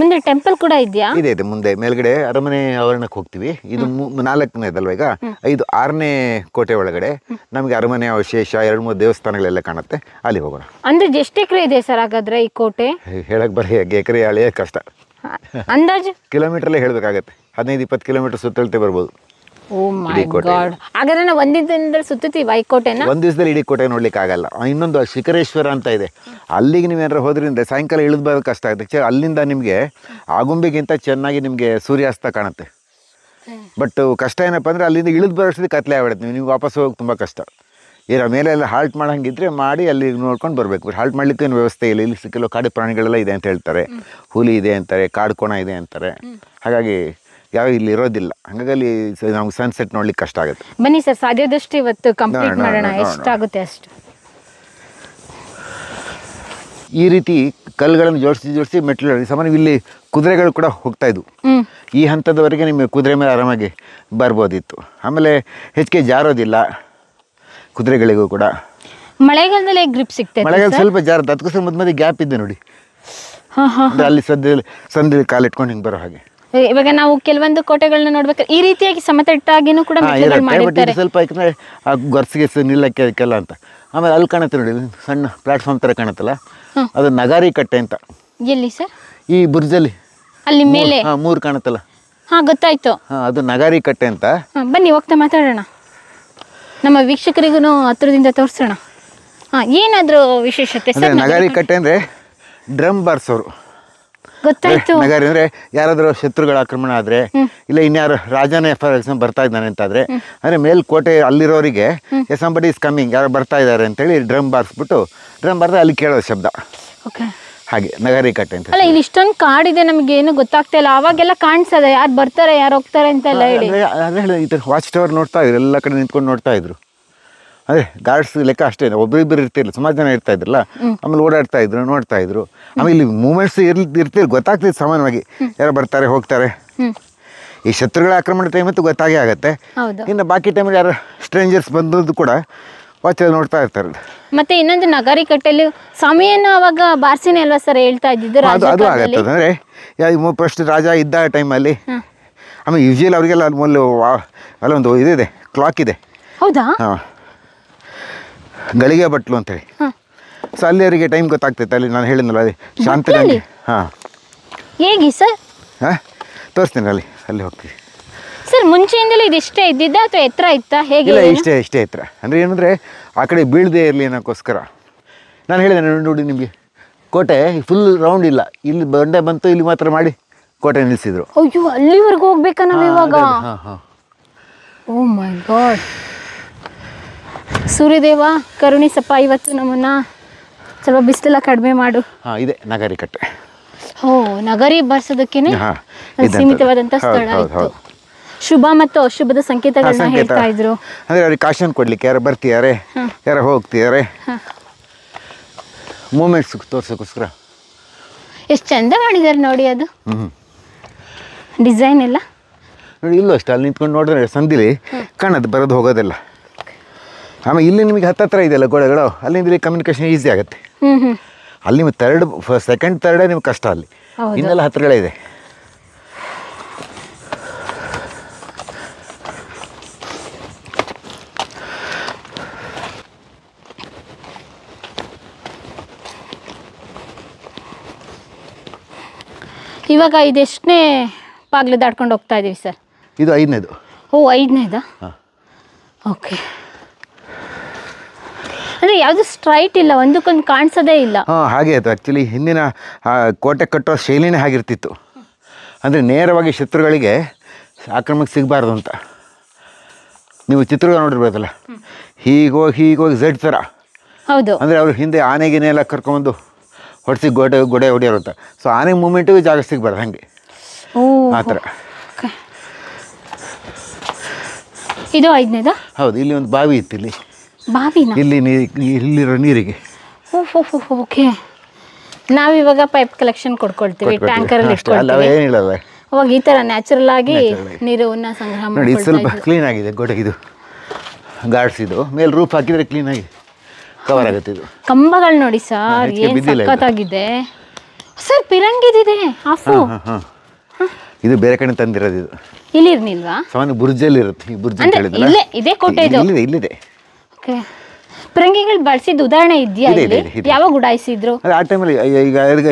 ಮುಂದೆ ಟೆಂಪಲ್ ಕೂಡ ಇದೆಯಾ ಇದೆ ಇದೆ ಮುಂದೆ ಮೇಲ್ಗಡೆ ಅರಮನೆ ಆವರಣಕ್ಕೆ ಹೋಗ್ತೀವಿ ಇದು ನಾಲ್ಕನೇದಲ್ವ ಈಗ ಐದು ಆರನೇ ಕೋಟೆ ಒಳಗಡೆ ನಮಗೆ ಅರಮನೆ ಅವಶೇಷ ಎರಡು ಮೂರು ದೇವಸ್ಥಾನಗಳೆಲ್ಲ ಕಾಣುತ್ತೆ ಅಲ್ಲಿ ಹೋಗೋಣ ಅಂದ್ರೆ ಎಷ್ಟು ಇದೆ ಸರ್ ಹಾಗಾದ್ರೆ ಈ ಕೋಟೆ ಹೇಳಕ್ ಬರ್ರಿ ಎಕರೆ ಹಳೆಯ ಕಷ್ಟ ಅಂದಾಜು ಕಿಲೋಮೀಟರ್ ಹೇಳಬೇಕಾಗತ್ತೆ ಹದಿನೈದು ಇಪ್ಪತ್ತು ಕಿಲೋಮೀಟರ್ ಸುತ್ತಲತ್ತೆ ಬರ್ಬೋದು ಹಾಗಾದ್ರೆ ನಾವು ಒಂದಿನ ದಿನದಲ್ಲಿ ದಿವಸದಲ್ಲಿ ಇಡೀ ಕೋಟೆ ನೋಡ್ಲಿಕ್ಕೆ ಆಗಲ್ಲ ಇನ್ನೊಂದು ಶಿಖರೇಶ್ವರ ಅಂತ ಇದೆ ಅಲ್ಲಿಗೆ ನೀವು ಏನಾರು ಹೋದ್ರಿಂದ ಸಾಯಂಕಾಲ ಇಳಿದು ಬರೋದು ಕಷ್ಟ ಆಗುತ್ತೆ ಅಲ್ಲಿಂದ ನಿಮಗೆ ಆಗುಂಬೆಗಿಂತ ಚೆನ್ನಾಗಿ ನಿಮಗೆ ಸೂರ್ಯಾಸ್ತ ಕಾಣುತ್ತೆ ಬಟ್ ಕಷ್ಟ ಏನಪ್ಪ ಅಂದರೆ ಅಲ್ಲಿಂದ ಇಳಿದು ಬರೋಷ್ಟೊತ್ತಿಗೆ ಕತ್ಲೆ ಆಗ್ಬಿಡುತ್ತೆ ನೀವು ವಾಪಸ್ ಹೋಗೋಕೆ ತುಂಬ ಕಷ್ಟ ಇರೋ ಮೇಲೆ ಎಲ್ಲ ಹಾಲ್ಟ್ ಮಾಡೋಂಗಿದ್ರೆ ಮಾಡಿ ಅಲ್ಲಿ ನೋಡ್ಕೊಂಡು ಬರಬೇಕು ಹಾಲ್ಟ್ ಮಾಡ್ಲಿಕ್ಕೆ ಏನು ವ್ಯವಸ್ಥೆ ಇಲ್ಲ ಇಲ್ಲಿ ಸಿಕ್ಕಿಲ್ಲ ಕಾಡು ಪ್ರಾಣಿಗಳೆಲ್ಲ ಇದೆ ಅಂತ ಹೇಳ್ತಾರೆ ಹುಲಿ ಇದೆ ಅಂತಾರೆ ಕಾಡು ಕೋಣ ಇದೆ ಅಂತಾರೆ ಹಾಗಾಗಿ ಯಾವ ಇಲ್ಲಿ ಇರೋದಿಲ್ಲ ಹಂಗಾಗಿ ನಮ್ಗೆ ಸನ್ಸೆಟ್ ನೋಡ್ಲಿಕ್ಕೆ ಕಷ್ಟ ಆಗುತ್ತೆ ಬನ್ನಿ ಸರ್ ಸಾಧ್ಯದಷ್ಟು ಇವತ್ತು ಕಂಪ್ಲೀಟ್ ಮಾಡೋಣ ಎಷ್ಟಾಗುತ್ತೆ ಅಷ್ಟು ಈ ರೀತಿ ಕಲ್ಲುಗಳನ್ನು ಜೋಡಿಸಿ ಜೋಡಿಸಿ ಮೆಟ್ಲು ಸಾಮಾನ್ಯ ಇಲ್ಲಿ ಕುದುರೆಗಳು ಕೂಡ ಹೋಗ್ತಾ ಇದ್ವು ಈ ಹಂತದವರೆಗೆ ನಿಮಗೆ ಕುದುರೆ ಮೇಲೆ ಆರಾಮಾಗಿ ಬರ್ಬೋದಿತ್ತು ಆಮೇಲೆ ಹೆಚ್ಚಿಗೆ ಜಾರೋದಿಲ್ಲ ಕುದುರೆಗಳಿಗೂ ಕೂಡ ಮಳೆಗಾಲದಲ್ಲಿ ಗ್ರಿಪ್ ಸಿಗ್ತದೆ ಮಳೆಗಾಲ ಸ್ವಲ್ಪ ಜಾರ ಅದಕ್ಕೋಸ್ಕರ ಮಧ್ಯ ಗ್ಯಾಪ್ ಇದೆ ನೋಡಿ ಅಲ್ಲಿ ಸದ್ಯ ಸಂದಿಲ್ ಕಾಲಿಟ್ಕೊಂಡು ಹಿಂಗೆ ಬರೋ ಹಾಗೆ ಇವಾಗ ನಾವು ಕೆಲವೊಂದು ಕೋಟೆಗಳನ್ನ ನೋಡ್ಬೇಕು ಈ ರೀತಿಯಾಗಿ ಸಮತಟ್ಟಾಗಿನೂ ಕೂಡ ಸ್ವಲ್ಪ ಗೊರ್ಸಿಗೆ ನಿಲ್ಲಕ್ಕೆ ಅದಕ್ಕೆಲ್ಲ ಅಂತ ಆಮೇಲೆ ಅಲ್ಲಿ ಕಾಣುತ್ತೆ ನೋಡಿ ಸಣ್ಣ ಪ್ಲಾಟ್ಫಾರ್ಮ್ ತರ ಕಾಣುತ್ತಲ್ಲ ಅದು ನಗಾರಿ ಕಟ್ಟೆ ಅಂತ ಎಲ್ಲಿ ಸರ್ ಈ ಬುರ್ಜಲ್ಲಿ ಅಲ್ಲಿ ಮೇಲೆ ಮೂರು ಕಾಣುತ್ತಲ್ಲ ಹಾ ಗೊತ್ತಾಯ್ತು ಅದು ನಗಾರಿ ಕಟ್ಟೆ ಅಂತ ಬನ್ನಿ ಹೋಗ್ತಾ ಮಾತಾಡೋಣ ನಮ್ಮ ವೀಕ್ಷಕರಿಗೂ ಹತ್ರದಿಂದ ತೋರಿಸೋಣ ಹಾ ಏನಾದರೂ ವಿಶೇಷತೆ ನಗಾರಿ ಕಟ್ಟೆ ಅಂದ್ರೆ ಡ್ರಮ್ ಬಾರ್ಸೋರು ಗೊತ್ತಾಯ್ತು ನಗಾರಿ ಅಂದ್ರೆ ಯಾರಾದ್ರೂ ಶತ್ರುಗಳ ಆಕ್ರಮಣ ಆದ್ರೆ ಇಲ್ಲ ಇನ್ಯಾರು ರಾಜನೇ ಫಾರ್ ಎಕ್ಸಾಂಪಲ್ ಬರ್ತಾ ಇದ್ದಾನೆ ಅಂತ ಆದ್ರೆ ಅಂದ್ರೆ ಮೇಲ್ಕೋಟೆ ಅಲ್ಲಿರೋರಿಗೆ ಸಂಬಡಿ ಇಸ್ ಕಮ್ಮಿಂಗ್ ಯಾರು ಬರ್ತಾ ಇದ್ದಾರೆ ಅಂತ ಹೇಳಿ ಡ್ರಮ್ ಬಾರಿಸ್ಬಿಟ್ಟು ಡ್ರಮ್ ಬರ್ದ ಅಲ್ಲಿ ಕೇಳೋ ಶಬ್ದ ಹಾಗೆ ನಗರಿ ಕಟ್ಟೆ ಅಂತ ಅಲ್ಲ ಇಲ್ಲಿ ಇಷ್ಟೊಂದು ಕಾಡಿದೆ ನಮಗೆ ಏನು ಗೊತ್ತಾಗ್ತಾ ಇಲ್ಲ ಅವಾಗೆಲ್ಲ ಕಾಣಿಸದ ಯಾರು ಬರ್ತಾರೆ ಯಾರು ಹೋಗ್ತಾರೆ ಅಂತ ಎಲ್ಲ ಹೇಳಿ ವಾಚ್ ಟವರ್ ನೋಡ್ತಾ ಇದ್ರು ಎಲ್ಲ ಕಡೆ ನಿಂತ್ಕೊಂಡು ನೋಡ್ತಾ ಇದ್ರು ಅದೇ ಗಾರ್ಡ್ಸ್ ಲೆಕ್ಕ ಅಷ್ಟೇ ಒಬ್ಬರಿಬ್ಬರು ಇರ್ತಿರ್ಲಿಲ್ಲ ಸುಮಾರು ಜನ ಇರ್ತಾ ಇದ್ರಲ್ಲ ಆಮೇಲೆ ಓಡಾಡ್ತಾ ಇದ್ರು ನೋಡ್ತಾ ಇದ್ರು ಆಮೇಲೆ ಇಲ್ಲಿ ಮೂಮೆಂಟ್ಸ್ ಇರ್ಲಿ ಇರ್ತಿರ್ ಗೊತ್ತಾಗ್ತಿತ್ತು ಸಾಮಾನ್ಯವಾಗಿ ಯಾರು ಬರ್ತಾರೆ ಹೋಗ್ತಾರೆ ಈ ಶತ್ರುಗಳ ಆಕ್ರಮಣ ಟೈಮ್ ಅಂತೂ ಗೊತ್ತಾಗಿ ಆಗುತ್ತೆ ಇನ್ನು ಬಾಕಿ ಟೈಮಲ್ಲಿ ಯಾರು ಸ್ಟ್ರೇಂಜರ್ಸ್ ಬಂದದ್ದು ಕೂಡ ವಾಚಲ್ಲಿ ನೋಡ್ತಾ ಇರ್ತಾರೆ ಮತ್ತೆ ಇನ್ನೊಂದು ನಗರಿ ಕಟ್ಟೆಯಲ್ಲಿ ಸಮಯನ ಅವಾಗ ಬಾರ್ಸಿನೇ ಅಲ್ವಾ ಸರ್ ಹೇಳ್ತಾ ಇದ್ದಿದ್ದು ಅದು ಅದು ಆಗತ್ತೆ ಅಂದರೆ ಫಸ್ಟ್ ರಾಜ ಇದ್ದ ಟೈಮಲ್ಲಿ ಆಮೇಲೆ ಯೂಶಲ್ ಅವರಿಗೆಲ್ಲ ಅಲ್ಲಿ ಒಂದು ಇದಿದೆ ಕ್ಲಾಕ್ ಇದೆ ಹೌದಾ ಹಾಂ ಗಳಿಗೆ ಬಟ್ಲು ಅಂತೇಳಿ ಸೊ ಅಲ್ಲಿ ಅವರಿಗೆ ಟೈಮ್ ಗೊತ್ತಾಗ್ತೈತೆ ಅಲ್ಲಿ ನಾನು ಹೇಳಿದ್ನಲ್ಲ ಅಲ್ಲಿ ಶಾಂತಗಂಗೆ ಹಾಂ ಹೇಗೆ ಸರ್ ಹಾಂ ತೋರಿಸ್ತೀನಿ ಅಲ್ಲಿ ಅಲ್ಲಿ ಹೋಗ್ತೀವಿ ಸರ್ ಮುಂಚೆಯಿಂದಲೇ ಇದು ಇಷ್ಟೇ ಇದ್ದಿದ್ದ ಅಥವಾ ಎತ್ತರ ಇತ್ತ ಹೇಗೆ ಇಷ್ಟೇ ಇಷ್ಟೇ ಎತ್ತರ ಅಂದರೆ ಏನಂದರೆ ಆ ಕಡೆ ಬೀಳದೇ ಇರಲಿ ಅನ್ನೋಕ್ಕೋಸ್ಕರ ನಾನು ಹೇಳಿದೆ ನೋಡಿ ನಿಮಗೆ ಕೋಟೆ ಫುಲ್ ರೌಂಡ್ ಇಲ್ಲ ಇಲ್ಲಿ ಬಂಡೆ ಬಂತು ಇಲ್ಲಿ ಮಾತ್ರ ಮಾಡಿ ಕೋಟೆ ನಿಲ್ಲಿಸಿದ್ರು ಅಯ್ಯೋ ಅಲ್ಲಿವರೆಗೂ ಹೋಗ್ಬೇಕಾ ನಾವು ಇವಾಗ ಓ ಮೈ ಗಾಡ್ ಸೂರ್ಯದೇವ ಕರುಣಿಸಪ್ಪ ಇವತ್ತು ನಮ್ಮನ್ನ ಸ್ವಲ್ಪ ಬಿಸಿಲೆಲ್ಲ ಕಡಿಮೆ ಮಾಡು ಹಾ ಇದೆ ನಗರಿ ಕಟ್ಟೆ ಓ ನಗರಿ ಬರ್ಸೋದಕ್ಕೇನೆ ಸೀಮಿತವಾದಂತಹ ಸ್ಥಳ ಇತ್ತು ಶುಭ ಮತ್ತು ಅಶುಭದ ಸಂಕೇತಗಳನ್ನ ಹೇಳ್ತಾ ಇದ್ರು ಅಂದ್ರೆ ಅವ್ರಿಗೆ ಕಾಶನ್ ಕೊಡ್ಲಿಕ್ಕೆ ಯಾರು ಬರ್ತಿದ್ದಾರೆ ಯಾರು ಹೋಗ್ತಿದ್ದಾರೆ ಮೂಮೆಂಟ್ಸ್ ತೋರ್ಸೋಕ್ಕೋಸ್ಕರ ಎಷ್ಟು ಚಂದ ಮಾಡಿದ್ದಾರೆ ನೋಡಿ ಅದು ಡಿಸೈನ್ ಎಲ್ಲ ನೋಡಿ ಇಲ್ಲೂ ಅಷ್ಟೇ ಅಲ್ಲಿ ನಿಂತ್ಕೊಂಡು ನೋಡಿದ್ರೆ ಸಂದಿಲಿ ಕಾಣದು ಬರೋದು ಹೋಗೋದೆಲ್ಲ ಆಮೇಲೆ ಇಲ್ಲಿ ನಿಮಗೆ ಹತ್ತತ್ರ ಇದೆಯಲ್ಲ ಗೋಡೆಗಳು ಅಲ್ಲಿಂದ ಇಲ್ಲಿ ಕಮ್ಯುನಿಕೇಶನ್ ಈಸಿ ಆಗುತ್ತೆ ಅಲ್ಲಿ ನಿಮಗೆ ತರ್ಡ್ ಸೆಕೆಂಡ್ ತರ್ಡೇ ನಿಮ್ಗೆ ಕಷ್ಟ ಅಲ್ಲಿ ಇನ್ನೆಲ್ಲ ಹತ್ರಗಳೇ ಇದೆ ಇವಾಗ ಇದೆಷ್ಟನೇ ಬಾಗಿಲು ದಾಟ್ಕೊಂಡು ಹೋಗ್ತಾ ಇದ್ದೀವಿ ಸರ್ ಇದು ಐದನೇದು ಓ ಐದನೇದಾ ಓಕೆ ಅಂದರೆ ಯಾವುದು ಸ್ಟ್ರೈಟ್ ಇಲ್ಲ ಒಂದಕ್ಕೊಂದು ಕಾಣಿಸೋದೇ ಇಲ್ಲ ಹಾಂ ಹಾಗೆ ಅದು ಆ್ಯಕ್ಚುಲಿ ಹಿಂದಿನ ಕೋಟೆ ಕಟ್ಟೋ ಶೈಲಿನೇ ಆಗಿರ್ತಿತ್ತು ಅಂದರೆ ನೇರವಾಗಿ ಶತ್ರುಗಳಿಗೆ ಆಕ್ರಮಕ್ಕೆ ಸಿಗಬಾರ್ದು ಅಂತ ನೀವು ಚಿತ್ರಗಳು ನೋಡಿರ್ಬೋದಲ್ಲ ಹೀಗೋ ಹೀಗೋ ಜಡ್ ಥರ ಹೌದು ಅಂದರೆ ಅವರು ಹಿಂದೆ ಆನೆಗಿನ ಎಲ್ಲ ಕರ್ಕೊಂಡು ಹೊಡೆಸಿ ಗೋಡೆ ಗೋಡೆ ಹೊಡೆಯೋರು ಸೊ ಆನೆ ಮೂಮೆಂಟ್ ಜಾಗ ಸಿಗಬಾರ್ದು ಹಾಗೆ ಆ ಥರ ಇದು ಐದನೇದ ಹೌದು ಇಲ್ಲಿ ಒಂದು ಬಾವಿ ಇತ್ತು ಇಲ್ಲಿ ಬಾವಿನ ಇಲ್ಲಿ ಇಲ್ಲಿರೋ ನೀರಿಗೆ ಓಕೆ ನಾವಿವಾಗ ಪೈಪ್ ಕಲೆಕ್ಷನ್ ಕೊಡ್ಕೊಳ್ತೀವಿ ಟ್ಯಾಂಕರಲ್ಲಿ ಇಟ್ಕೊಳ್ತೀವಿ ಅವಾಗ ಈ ತರ ನ್ಯಾಚುರಲ್ ಆಗಿ ನೀರನ್ನ ಸಂಗ್ರಹ ಮಾಡಿ ಸ್ವಲ್ಪ ಕ್ಲೀನ್ ಆಗಿದೆ ಗೋಡೆ ಇದು ಇದು ಮೇಲೆ ರೂಫ್ ಹಾಕಿದ್ರೆ ಕ್ಲೀನ್ ಆಗಿ ಕವರ್ ಆಗುತ್ತೆ ಇದು ಕಂಬಗಳು ನೋಡಿ ಸರ್ ಏನು ಸಕ್ಕತ್ತಾಗಿದೆ ಸರ್ ಪಿರಂಗಿದಿದೆ ಆಫು ಇದು ಬೇರೆ ಕಡೆ ತಂದಿರೋದು ಇದು ಇರ್ನಿಲ್ವಾ ಸಾಮಾನ್ಯ ಬುರ್ಜಲ್ಲಿ ಇರುತ್ತೆ ಈ ಬುರ್ಜ್ ಇಲ್ಲೇ ಇದೆ ಕೋಟೆ ಇದು ಇಲ್ಲಿದೆ ಇಲ್ಲಿದೆ ಪ್ರಂಗಿಗಳು ಬಳಸಿದ ಉದಾಹರಣೆ ಇದೆಯಾ ಯಾವಾಗ ಉಡಾಯಿಸಿದ್ರು ಆ ಟೈಮಲ್ಲಿ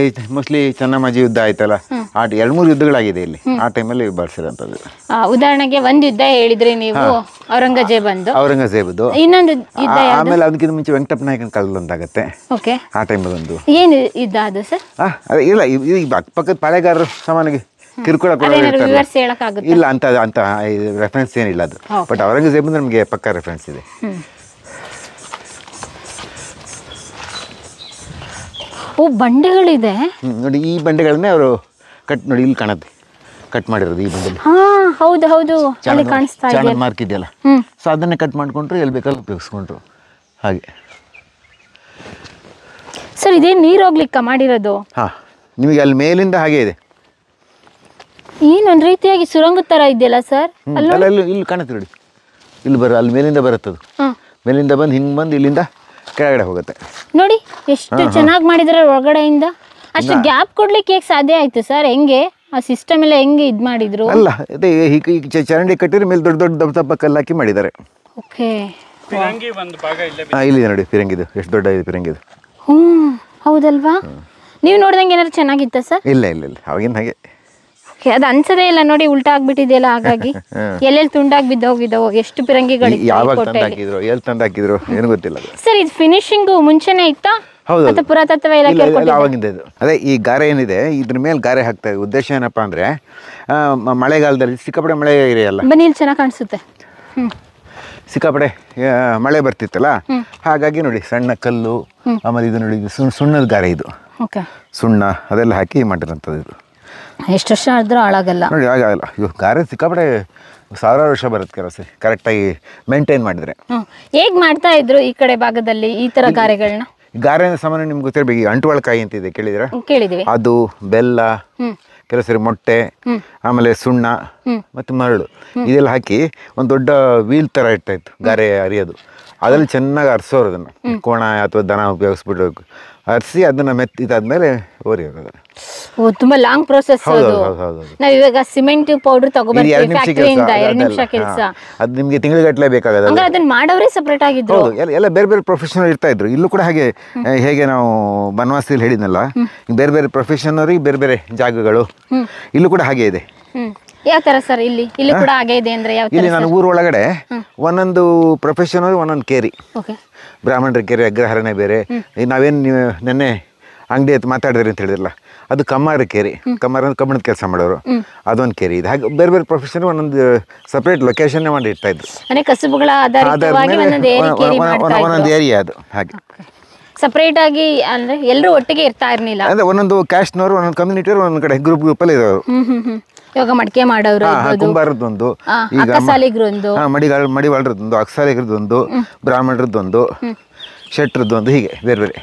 ಈಗ ಮೋಸ್ಟ್ಲಿ ಚನ್ನಮ್ಮಾಜಿ ಯುದ್ಧ ಆಯ್ತಲ್ಲ ಆ ಎರಡು ಮೂರು ಯುದ್ಧಗಳಾಗಿದೆ ಇಲ್ಲಿ ಆ ಟೈಮಲ್ಲಿ ಬಳಸಿರೋದು ಉದಾಹರಣೆಗೆ ಒಂದು ಯುದ್ಧ ಹೇಳಿದ್ರೆ ನೀವು ಔರಂಗಜೇಬ್ ಔರಂಗಜೇಬಂದು ಔರಂಗಜೇಬ್ದು ಇನ್ನೊಂದು ಯುದ್ಧ ಆಮೇಲೆ ಅದಕ್ಕಿಂತ ಮುಂಚೆ ವೆಂಕಟಪ್ಪ ನಾಯಕನ ಕಾಲದೊಂದಾಗತ್ತೆ ಓಕೆ ಆ ಟೈಮಲ್ಲಿ ಒಂದು ಏನು ಯುದ್ಧ ಅದು ಸರ್ ಇಲ್ಲ ಈಗ ಅಕ್ಕಪಕ್ಕದ ಪಾಳೆಗಾರರು ಸಾಮಾನ್ಯವಾಗಿ ಕಿರುಕುಳ ಇಲ್ಲ ಅಂತ ಅಂತ ರೆಫರೆನ್ಸ್ ಏನಿಲ್ಲ ಅದು ಬಟ್ ಔರಂಗಜೇಬ್ ನಮಗೆ ಪಕ್ಕ ರೆಫರೆನ್ಸ್ ಇದೆ ಓ ಬಂಡೆಗಳಿದೆ ನೋಡಿ ಈ ಬಂಡೆಗಳನ್ನೇ ಅವರು ಕಟ್ ನೋಡಿ ಇಲ್ಲಿ ಕಾಣುತ್ತೆ ಕಟ್ ಮಾಡಿರೋದು ಈ ಹಾ ಹೌದು ಹೌದು ಅಲ್ಲಿ ಕಾಣಿಸ್ತಾ ಇದೆ ಮಾರ್ಕ್ ಇದೆಯಲ್ಲ ಸೊ ಅದನ್ನ ಕಟ್ ಮಾಡ್ಕೊಂಡ್ರು ಎಲ್ಲಿ ಬೇಕಲ್ಲಿ ಉಪಯೋಗಿಸ್ಕೊಂಡ್ರು ಹಾಗೆ ಸರ್ ಇದೆ ನೀರು ಹೋಗ್ಲಿಕ್ಕ ಮಾಡಿರೋದು ಹಾ ನಿಮಗೆ ಅಲ್ಲಿ ಮೇಲಿಂದ ಹಾಗೆ ಇದೆ ಏನೊಂದು ರೀತಿಯಾಗಿ ಸುರಂಗ ತರ ಇದೆಯಲ್ಲ ಸರ್ ಅಲ್ಲ ಇಲ್ಲಿ ಕಾಣುತ್ತೆ ನೋಡಿ ಇಲ್ಲಿ ಬರ ಅಲ್ಲಿ ಮೇಲಿಂದ ಬರುತ್ತದು ಮೇಲಿಂದ ಬಂದು ಹಿಂಗೆ ಬಂದು ಇಲ್ಲಿಂದ ಕೆಳಗಡೆ ಹೋಗುತ್ತೆ ನೋಡಿ ಎಷ್ಟು ಚೆನ್ನಾಗಿ ಮಾಡಿದ್ರೆ ಒಳಗಡೆಯಿಂದ ಅಷ್ಟು ಗ್ಯಾಪ್ ಕೊಡ್ಲಿಕ್ಕೆ ಹೇಗೆ ಸಾಧ್ಯ ಆಯ್ತು ಸರ್ ಹೆಂಗೆ ಆ ಸಿಸ್ಟಮ್ ಎಲ್ಲ ಹೆಂಗೆ ಇದು ಮಾಡಿದ್ರು ಅಲ್ಲ ಅದೇ ಚರಂಡಿ ಕಟ್ಟಿದ್ರೆ ಮೇಲೆ ದೊಡ್ಡ ದೊಡ್ಡ ದಪ್ಪ ದಪ್ಪ ಕಲ್ಲಾಕಿ ಮಾಡಿದ್ದಾರೆ ಓಕೆ ನೋಡಿ ಫಿರಂಗಿದು ಎಷ್ಟು ದೊಡ್ಡ ಇದೆ ಫಿರಂಗಿದು ಹ್ಞೂ ಹೌದಲ್ವಾ ನೀವು ನೋಡ್ದಂಗೆ ಏನಾದ್ರು ಚೆನ್ನಾಗಿತ್ತ ಸರ್ ಇಲ್ಲ ಇಲ್ಲ ಇಲ್ಲ ಅವಾಗಿನ ಹಾಗೆ ಅದ್ ಅದು ಅನ್ಸದೇ ಇಲ್ಲ ನೋಡಿ ಉಲ್ಟಾ ಆಗ್ಬಿಟ್ಟಿದೆಯಲ್ಲ ಹಾಗಾಗಿ ಎಲ್ಲೆಲ್ಲಿ ತುಂಡಾಗಿ ಬಿದ್ದೋಗಿದ್ದಾವೋ ಎಷ್ಟು ಪಿರಂಗಿಗಳು ಯಾವಾಗ ತಂದಾಕಿದ್ರು ತಂದಾಕಿದ್ರು ಏನು ಗೊತ್ತಿಲ್ಲ ಸರ್ ಇದು ಫಿನಿಶಿಂಗ್ ಮುಂಚೆನೆ ಇತ್ತಾ ಹೌದು ಪುರಾತತ್ವ ಇಲಾಖೆ ಇದು ಅದೇ ಈ ಗಾರೆ ಏನಿದೆ ಇದ್ರ ಮೇಲೆ ಗಾರೆ ಹಾಕ್ತಾ ಇದೆ ಉದ್ದೇಶ ಏನಪ್ಪಾ ಅಂದ್ರೆ ಮಳೆಗಾಲದಲ್ಲಿ ಸಿಕ್ಕಾಪಡೆ ಮಳೆ ಇರೆಯಲ್ಲ ಬನ್ನಿ ಚೆನ್ನಾಗಿ ಕಾಣಿಸುತ್ತೆ ಸಿಕ್ಕಾಪಡೆ ಮಳೆ ಬರ್ತಿತ್ತಲ್ಲ ಹಾಗಾಗಿ ನೋಡಿ ಸಣ್ಣ ಕಲ್ಲು ಆಮೇಲೆ ಇದು ನೋಡಿ ಸುಣ್ಣದ ಗಾರೆ ಇದು ಸುಣ್ಣ ಅದೆಲ್ಲ ಹಾಕಿ ಮಾಡಿದಂತದ್ದು ಇದು ಎಷ್ಟು ವರ್ಷ ಆದರೂ ಹಾಳಾಗಲ್ಲ ನೋಡಿ ಹಾಗಾಗಲ್ಲ ಗಾರೆ ಸಿಕ್ಕಾಪಟ್ಟೆ ಸಾವಿರಾರು ವರ್ಷ ಬರುತ್ತೆ ಕೆಲಸ ಕರೆಕ್ಟಾಗಿ ಮೇಂಟೈನ್ ಮಾಡಿದ್ರೆ ಹೇಗ್ ಮಾಡ್ತಾ ಇದ್ರು ಈ ಕಡೆ ಭಾಗದಲ್ಲಿ ಈ ತರ ಗಾರೆಗಳನ್ನ ಗಾರೆ ಸಾಮಾನ್ಯ ನಿಮ್ಗೆ ಗೊತ್ತಿರಬೇಕು ಈ ಅಂತ ಅಂತಿದೆ ಕೇಳಿದ್ರೆ ಕೇಳಿದೀವಿ ಅದು ಬೆಲ್ಲ ಕೆಲಸರಿ ಮೊಟ್ಟೆ ಆಮೇಲೆ ಸುಣ್ಣ ಮತ್ತು ಮರಳು ಇದೆಲ್ಲ ಹಾಕಿ ಒಂದು ದೊಡ್ಡ ವೀಲ್ ತರ ಇರ್ತಾಯಿತ್ತು ಗಾರೆ ಅರಿಯೋದು ಅದರಲ್ಲಿ ಚೆನ್ನಾಗಿ ಅರಿಸೋರು ಅದನ್ನು ಕೋಣ ಅಥವಾ ದನ ಉಪಯೋಗಿಸ್ಬಿಟ್ಟು ಹರಿಸಿ ಅದನ್ನ ಮೆತ್ ಇದಾದ್ಮೇಲೆ ಓರಿ ಅದನ್ನ ತುಂಬಾ ಲಾಂಗ್ ಪ್ರೊಸೆಸ್ ಅದು ನಾವು ಇವಾಗ ಸಿಮೆಂಟ್ ಪೌಡರ್ ತಗೋಬರ್ತೀವಿ ನಿಮಿಷ ಕೆಲಸ ಅದು ನಿಮಗೆ ತಿಂಗಳಗಟ್ಟಲೆ ಬೇಕಾಗದ ಅದನ್ನ ಮಾಡೋರೇ ಸೆಪರೇಟ್ ಆಗಿದ್ರು ಎಲ್ಲ ಬೇರೆ ಬೇರೆ ಪ್ರೊಫೆಷನಲ್ ಇರ್ತಾ ಇದ್ರು ಇಲ್ಲೂ ಕೂಡ ಹಾಗೆ ಹೇಗೆ ನಾವು ಬನವಾಸಿಯಲ್ಲಿ ಹೇಳಿದ್ನಲ್ಲ ಬೇರೆ ಬೇರೆ ಅವ್ರಿಗೆ ಬೇರೆ ಬೇರೆ ಜಾಗಗಳು ಇಲ್ಲೂ ಕೂಡ ಹಾಗೆ ಇದೆ ಯಾವ ಸರ್ ಇಲ್ಲಿ ಇಲ್ಲಿ ಕೂಡ ಹಾಗೆ ಅಂದ್ರೆ ಇಲ್ಲಿ ನನ್ನ ಊರ ಒಳಗಡೆ ಒಂದೊಂದು ಪ್ರೊಫೆಷನಲ್ ಒಂದೊಂದು ಕೇರಿ ಬ್ರಾಹ್ಮಣರ ಕೇರಿ ಅಗ್ರಹರಣೆ ಬೇರೆ ನಾವೇನು ನೆನ್ನೆ ಅಂಗಡಿ ಅಂತ ಮಾತಾಡಿದ್ರಿ ಅಂತ ಹೇಳಿದ್ರಲ್ಲ ಅದು ಕಮ್ಮಾರ ಕೇರಿ ಕಮ್ಮಾರ ಅಂದ್ರೆ ಕೆಲಸ ಮಾಡೋರು ಅದೊಂದು ಕೇರಿ ಇದೆ ಹಾಗೆ ಬೇರೆ ಬೇರೆ ಪ್ರೊಫೆಷನ್ ಒಂದೊಂದು ಸಪ್ರೇಟ್ uh, ಲೊಕೇಶನ್ ಮಾಡಿ ಇಡ್ತಾ ಇದ್ರು ಒಂದೊಂದು ಏರಿಯಾ ಅದು ಹಾಗೆ ಸಪ್ರೇಟ್ ಆಗಿ ಅಂದ್ರೆ ಎಲ್ಲರೂ ಒಟ್ಟಿಗೆ ಇರ್ತಾ ಇರಲಿಲ್ಲ ಅಂದ್ರೆ ಒಂದೊಂದು ಕ್ಯಾಸ್ಟ್ನವರು ಒಂದೊಂದು ಕಮ್ಯುನಿಟಿಯವರು ಒಂದೊಂದು ಕಡೆ ಗ್ರೂಪ್ ಗ್ರೂಪಲ್ಲಿ ಇರೋರು ಇವಾಗ ಮಡಿಕೆ ಮಾಡೋರು ಕುಂಬಾರದೊಂದು ಈಗ ಅಕ್ಕಸಾಲಿಗ್ರೊಂದು ಒಂದು ಮಡಿವಾಳರದೊಂದು ಅಕ್ಸಾಲಿಗ್ರದೊಂದು ಬ್ರಾಹ್ಮಣರದೊಂದು ಒಂದು ಹೀಗೆ ಬೇರೆ ಬೇರೆ